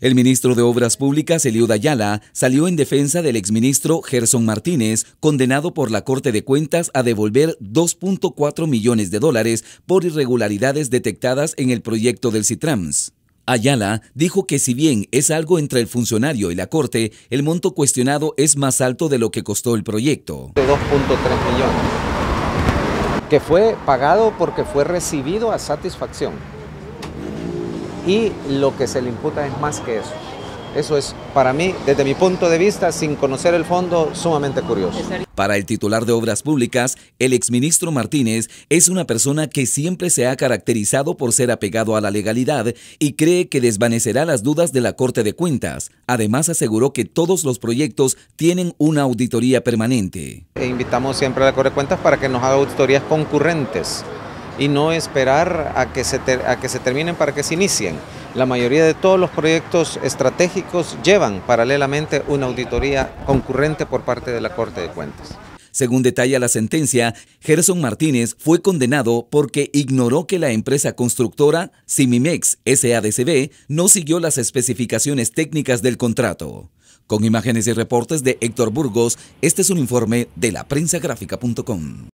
El ministro de Obras Públicas, Eliud Ayala, salió en defensa del exministro Gerson Martínez, condenado por la Corte de Cuentas a devolver 2.4 millones de dólares por irregularidades detectadas en el proyecto del Citrams. Ayala dijo que si bien es algo entre el funcionario y la Corte, el monto cuestionado es más alto de lo que costó el proyecto. De 2.3 millones, que fue pagado porque fue recibido a satisfacción y lo que se le imputa es más que eso. Eso es, para mí, desde mi punto de vista, sin conocer el fondo, sumamente curioso. Para el titular de Obras Públicas, el exministro Martínez es una persona que siempre se ha caracterizado por ser apegado a la legalidad y cree que desvanecerá las dudas de la Corte de Cuentas. Además, aseguró que todos los proyectos tienen una auditoría permanente. E invitamos siempre a la Corte de Cuentas para que nos haga auditorías concurrentes y no esperar a que, se que se terminen para que se inicien. La mayoría de todos los proyectos estratégicos llevan paralelamente una auditoría concurrente por parte de la Corte de Cuentas. Según detalla la sentencia, Gerson Martínez fue condenado porque ignoró que la empresa constructora Simimex SADCB no siguió las especificaciones técnicas del contrato. Con imágenes y reportes de Héctor Burgos, este es un informe de la